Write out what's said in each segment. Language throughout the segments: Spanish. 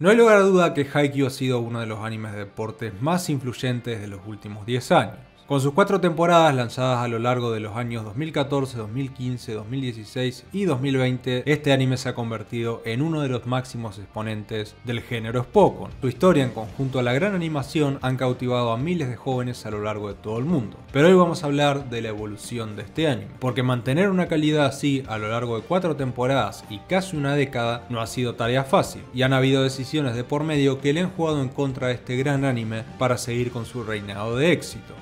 No hay lugar a duda que Haikyuu ha sido uno de los animes de deportes más influyentes de los últimos 10 años. Con sus cuatro temporadas lanzadas a lo largo de los años 2014, 2015, 2016 y 2020, este anime se ha convertido en uno de los máximos exponentes del género Spokon. Su historia en conjunto a la gran animación han cautivado a miles de jóvenes a lo largo de todo el mundo. Pero hoy vamos a hablar de la evolución de este anime, porque mantener una calidad así a lo largo de cuatro temporadas y casi una década no ha sido tarea fácil, y han habido decisiones de por medio que le han jugado en contra de este gran anime para seguir con su reinado de éxito.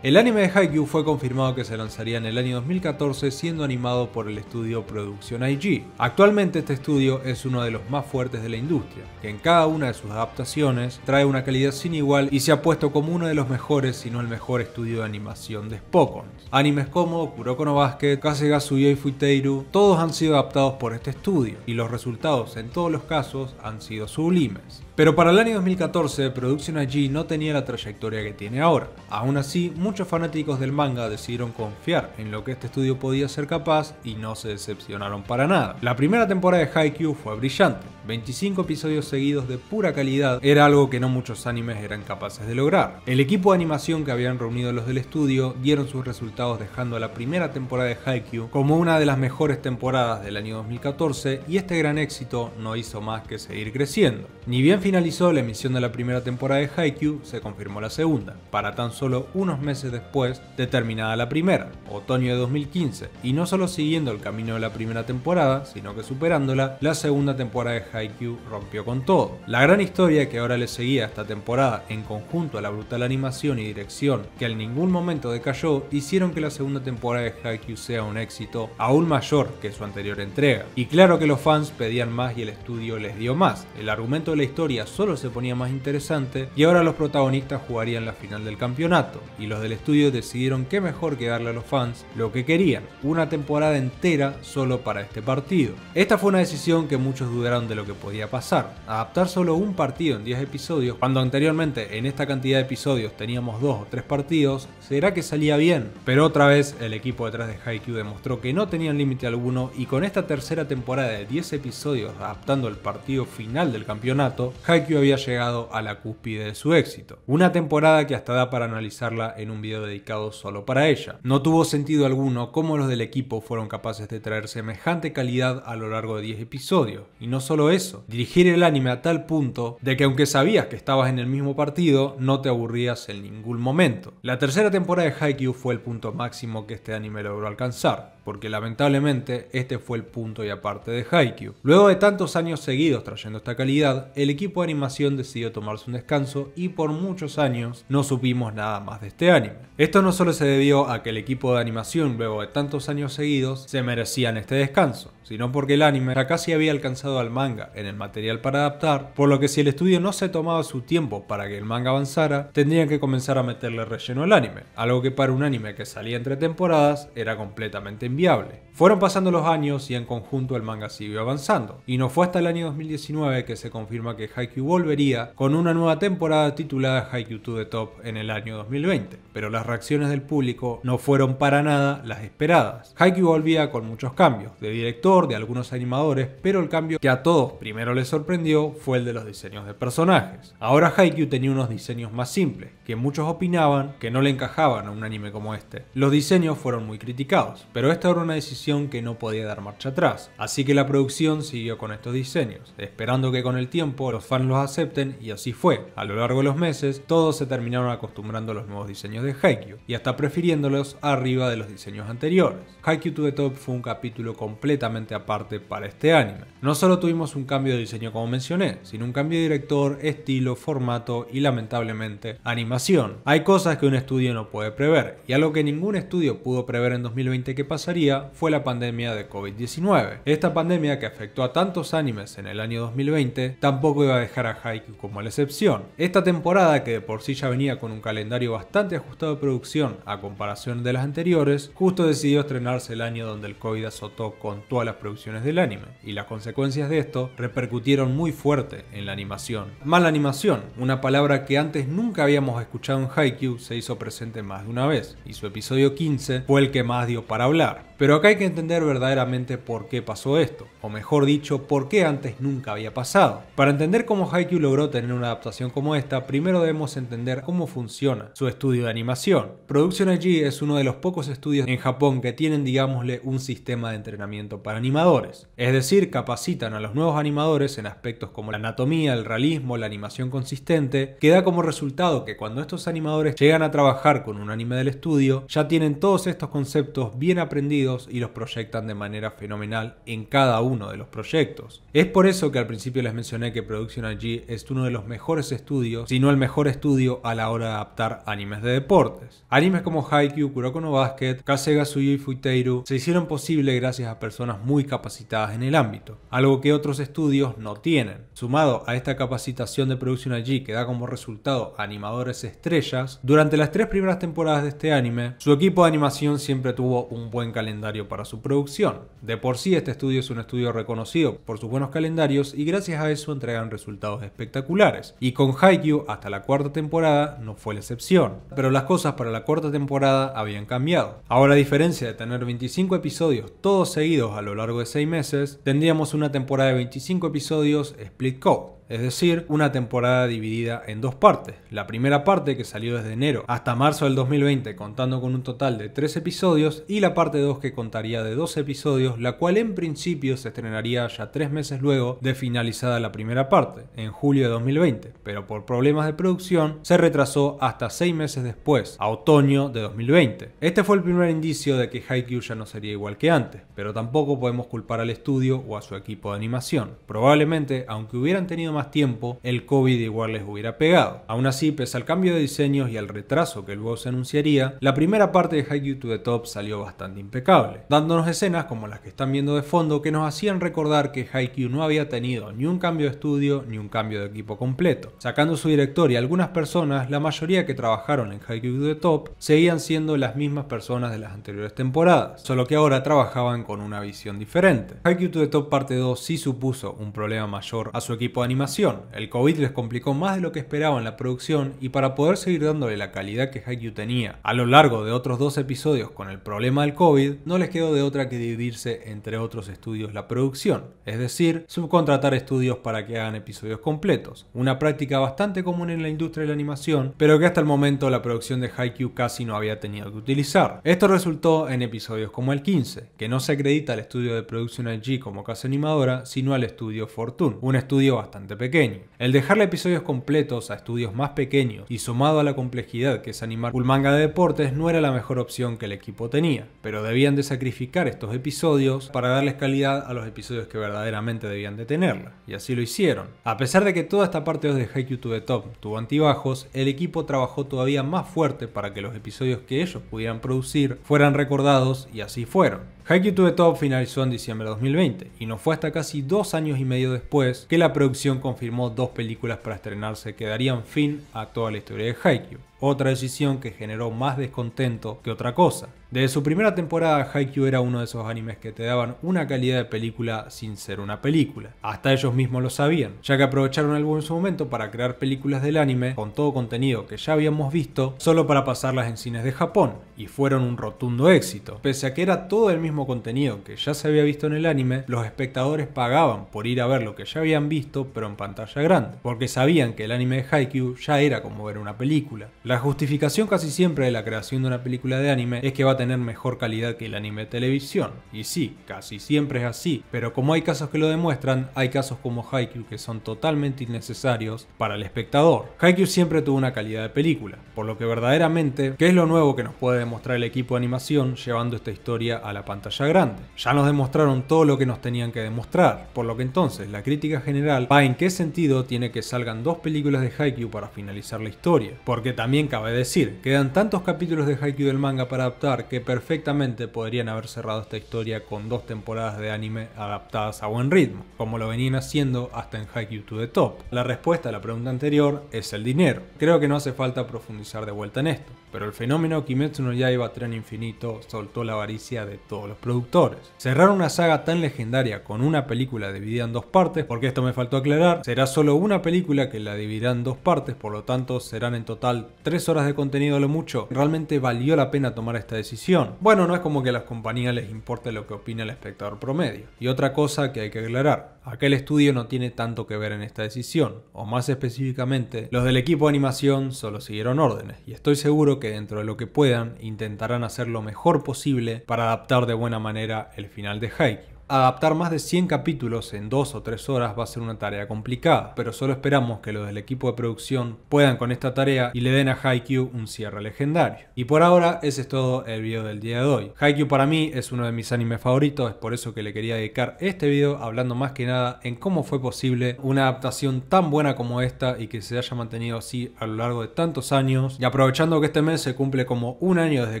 El anime de Haikyuu fue confirmado que se lanzaría en el año 2014 siendo animado por el estudio Production IG. Actualmente este estudio es uno de los más fuertes de la industria, que en cada una de sus adaptaciones trae una calidad sin igual y se ha puesto como uno de los mejores, si no el mejor estudio de animación de Spokon. Animes como Kuroko no Basket, Kasegasuyo y Fuiteiru, todos han sido adaptados por este estudio y los resultados en todos los casos han sido sublimes. Pero para el año 2014, Production IG no tenía la trayectoria que tiene ahora. Aún así, muchos fanáticos del manga decidieron confiar en lo que este estudio podía ser capaz y no se decepcionaron para nada. La primera temporada de Haikyuu fue brillante, 25 episodios seguidos de pura calidad era algo que no muchos animes eran capaces de lograr. El equipo de animación que habían reunido los del estudio dieron sus resultados dejando a la primera temporada de Haikyuu como una de las mejores temporadas del año 2014 y este gran éxito no hizo más que seguir creciendo. Ni bien finalizó la emisión de la primera temporada de Haikyuu, se confirmó la segunda. Para tan solo unos meses después determinada la primera, otoño de 2015, y no solo siguiendo el camino de la primera temporada, sino que superándola, la segunda temporada de Haikyuu rompió con todo. La gran historia que ahora le seguía esta temporada en conjunto a la brutal animación y dirección que en ningún momento decayó hicieron que la segunda temporada de Haikyuu sea un éxito aún mayor que su anterior entrega. Y claro que los fans pedían más y el estudio les dio más. El argumento de la historia solo se ponía más interesante y ahora los protagonistas jugarían la final del campeonato y los de estudio decidieron que mejor que darle a los fans lo que querían, una temporada entera solo para este partido. Esta fue una decisión que muchos dudaron de lo que podía pasar, adaptar solo un partido en 10 episodios, cuando anteriormente en esta cantidad de episodios teníamos 2 o 3 partidos, será que salía bien, pero otra vez el equipo detrás de Haikyuu demostró que no tenían límite alguno y con esta tercera temporada de 10 episodios adaptando el partido final del campeonato, Haikyuu había llegado a la cúspide de su éxito. Una temporada que hasta da para analizarla en un video dedicado solo para ella. No tuvo sentido alguno cómo los del equipo fueron capaces de traer semejante calidad a lo largo de 10 episodios. Y no solo eso, dirigir el anime a tal punto de que aunque sabías que estabas en el mismo partido, no te aburrías en ningún momento. La tercera temporada de Haikyuu fue el punto máximo que este anime logró alcanzar, porque lamentablemente este fue el punto y aparte de Haikyuu. Luego de tantos años seguidos trayendo esta calidad, el equipo de animación decidió tomarse un descanso y por muchos años no supimos nada más de este anime. Esto no solo se debió a que el equipo de animación, luego de tantos años seguidos, se merecían este descanso, sino porque el anime ya casi había alcanzado al manga en el material para adaptar, por lo que si el estudio no se tomaba su tiempo para que el manga avanzara, tendrían que comenzar a meterle relleno al anime, algo que para un anime que salía entre temporadas era completamente inviable. Fueron pasando los años y en conjunto el manga siguió avanzando, y no fue hasta el año 2019 que se confirma que Haikyuu volvería con una nueva temporada titulada Haikyuu to the Top en el año 2020, pero las reacciones del público no fueron para nada las esperadas. Haikyuu volvía con muchos cambios, de director, de algunos animadores, pero el cambio que a todos primero les sorprendió fue el de los diseños de personajes. Ahora Haikyuu tenía unos diseños más simples, que muchos opinaban que no le encajaban a un anime como este. Los diseños fueron muy criticados, pero esta era una decisión que no podía dar marcha atrás, así que la producción siguió con estos diseños, esperando que con el tiempo los fans los acepten y así fue. A lo largo de los meses, todos se terminaron acostumbrando a los nuevos diseños de Haikyuu y hasta prefiriéndolos arriba de los diseños anteriores. Haikyuu to the Top fue un capítulo completamente aparte para este anime. No solo tuvimos un cambio de diseño como mencioné, sino un cambio de director, estilo, formato y lamentablemente animación. Hay cosas que un estudio no puede prever, y algo que ningún estudio pudo prever en 2020 que pasaría fue la pandemia de COVID-19. Esta pandemia que afectó a tantos animes en el año 2020 tampoco iba a dejar a Haiku como la excepción. Esta temporada, que de por sí ya venía con un calendario bastante ajustado de producción a comparación de las anteriores, justo decidió estrenarse el año donde el COVID azotó con todas las producciones del anime, y las consecuencias de esto repercutieron muy fuerte en la animación. Mala animación, una palabra que antes nunca habíamos escuchado en Haikyuu, se hizo presente más de una vez, y su episodio 15 fue el que más dio para hablar. Pero acá hay que entender verdaderamente por qué pasó esto, o mejor dicho, por qué antes nunca había pasado. Para entender cómo Haikyuu logró tener una adaptación como esta, primero debemos entender cómo funciona su estudio de animación. Production IG es uno de los pocos estudios en Japón que tienen, digámosle, un sistema de entrenamiento para animadores. Es decir, capacitan a los nuevos animadores en aspectos como la anatomía, el realismo, la animación consistente, que da como resultado que cuando estos animadores llegan a trabajar con un anime del estudio, ya tienen todos estos conceptos bien aprendidos y los proyectan de manera fenomenal en cada uno de los proyectos. Es por eso que al principio les mencioné que Production IG es uno de los mejores estudios, si no el mejor estudio a la hora de adaptar animes de deportes. Animes como Haikyuu, Kuroko no Basket, Kasega Suyu y Fuiteiru se hicieron posible gracias a personas muy capacitadas en el ámbito, algo que otros estudios no tienen. Sumado a esta capacitación de producción allí que da como resultado animadores estrellas, durante las tres primeras temporadas de este anime, su equipo de animación siempre tuvo un buen calendario para su producción. De por sí este estudio es un estudio reconocido por sus buenos calendarios y gracias a eso entregan resultados espectaculares. Y con Haikyuu hasta la cuarta temporada no fue la excepción. Pero las cosas para la cuarta temporada habían cambiado. Ahora a diferencia de tener 25 episodios todos seguidos a lo lo largo de seis meses, tendríamos una temporada de 25 episodios split code es decir, una temporada dividida en dos partes. La primera parte que salió desde enero hasta marzo del 2020 contando con un total de 3 episodios y la parte 2 que contaría de dos episodios, la cual en principio se estrenaría ya 3 meses luego de finalizada la primera parte, en julio de 2020, pero por problemas de producción se retrasó hasta 6 meses después, a otoño de 2020. Este fue el primer indicio de que Haikyuu ya no sería igual que antes, pero tampoco podemos culpar al estudio o a su equipo de animación. Probablemente, aunque hubieran tenido más más tiempo, el COVID igual les hubiera pegado. Aún así, pese al cambio de diseños y al retraso que luego se anunciaría, la primera parte de Haikyuu to the Top salió bastante impecable, dándonos escenas como las que están viendo de fondo que nos hacían recordar que Haikyuu no había tenido ni un cambio de estudio ni un cambio de equipo completo. Sacando su director y algunas personas, la mayoría que trabajaron en Haikyuu to the Top seguían siendo las mismas personas de las anteriores temporadas, solo que ahora trabajaban con una visión diferente. Haikyuu to the Top parte 2 sí supuso un problema mayor a su equipo de animación el COVID les complicó más de lo que esperaban la producción y para poder seguir dándole la calidad que Haikyuu tenía a lo largo de otros dos episodios con el problema del COVID, no les quedó de otra que dividirse entre otros estudios la producción, es decir, subcontratar estudios para que hagan episodios completos, una práctica bastante común en la industria de la animación, pero que hasta el momento la producción de Haikyuu casi no había tenido que utilizar. Esto resultó en episodios como el 15, que no se acredita al estudio de producción IG como casa animadora, sino al estudio Fortune, un estudio bastante pequeño. El dejarle episodios completos a estudios más pequeños y sumado a la complejidad que es animar un manga de deportes no era la mejor opción que el equipo tenía, pero debían de sacrificar estos episodios para darles calidad a los episodios que verdaderamente debían de tenerla, y así lo hicieron. A pesar de que toda esta parte de Haikyuu to the Top tuvo antibajos, el equipo trabajó todavía más fuerte para que los episodios que ellos pudieran producir fueran recordados y así fueron. Haikyuu to the Top finalizó en diciembre de 2020 y no fue hasta casi dos años y medio después que la producción confirmó dos películas para estrenarse que darían fin a toda la historia de Haikyuu otra decisión que generó más descontento que otra cosa. Desde su primera temporada, Haikyuu era uno de esos animes que te daban una calidad de película sin ser una película. Hasta ellos mismos lo sabían, ya que aprovecharon algo en su momento para crear películas del anime con todo contenido que ya habíamos visto, solo para pasarlas en cines de Japón, y fueron un rotundo éxito. Pese a que era todo el mismo contenido que ya se había visto en el anime, los espectadores pagaban por ir a ver lo que ya habían visto, pero en pantalla grande, porque sabían que el anime de Haikyuu ya era como ver una película. La justificación casi siempre de la creación de una película de anime es que va a tener mejor calidad que el anime de televisión. Y sí, casi siempre es así, pero como hay casos que lo demuestran, hay casos como Haikyuu que son totalmente innecesarios para el espectador. Haikyuu siempre tuvo una calidad de película, por lo que verdaderamente, ¿qué es lo nuevo que nos puede demostrar el equipo de animación llevando esta historia a la pantalla grande? Ya nos demostraron todo lo que nos tenían que demostrar, por lo que entonces la crítica general va en qué sentido tiene que salgan dos películas de Haikyuu para finalizar la historia, porque también cabe decir, quedan tantos capítulos de Haikyuu del manga para adaptar que perfectamente podrían haber cerrado esta historia con dos temporadas de anime adaptadas a buen ritmo, como lo venían haciendo hasta en Haikyuu to the Top. La respuesta a la pregunta anterior es el dinero. Creo que no hace falta profundizar de vuelta en esto, pero el fenómeno Kimetsu no Yaiba Tren Infinito soltó la avaricia de todos los productores. Cerrar una saga tan legendaria con una película dividida en dos partes, porque esto me faltó aclarar, será solo una película que la dividirá en dos partes, por lo tanto serán en total ¿Tres horas de contenido lo mucho. Realmente valió la pena tomar esta decisión. Bueno, no es como que a las compañías les importe lo que opina el espectador promedio. Y otra cosa que hay que aclarar, aquel estudio no tiene tanto que ver en esta decisión, o más específicamente, los del equipo de animación solo siguieron órdenes, y estoy seguro que dentro de lo que puedan intentarán hacer lo mejor posible para adaptar de buena manera el final de Haikyuu. Adaptar más de 100 capítulos en 2 o 3 horas va a ser una tarea complicada, pero solo esperamos que los del equipo de producción puedan con esta tarea y le den a Haikyuu un cierre legendario. Y por ahora ese es todo el video del día de hoy. Haikyuu para mí es uno de mis animes favoritos, es por eso que le quería dedicar este video hablando más que nada en cómo fue posible una adaptación tan buena como esta y que se haya mantenido así a lo largo de tantos años. Y aprovechando que este mes se cumple como un año desde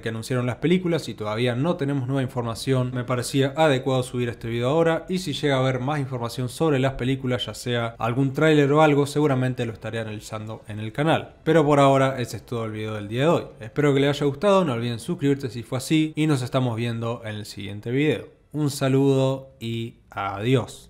que anunciaron las películas y todavía no tenemos nueva información, me parecía adecuado subir este este video ahora y si llega a haber más información sobre las películas, ya sea algún tráiler o algo, seguramente lo estaré analizando en el canal. Pero por ahora ese es todo el video del día de hoy. Espero que les haya gustado, no olviden suscribirse si fue así y nos estamos viendo en el siguiente video. Un saludo y adiós.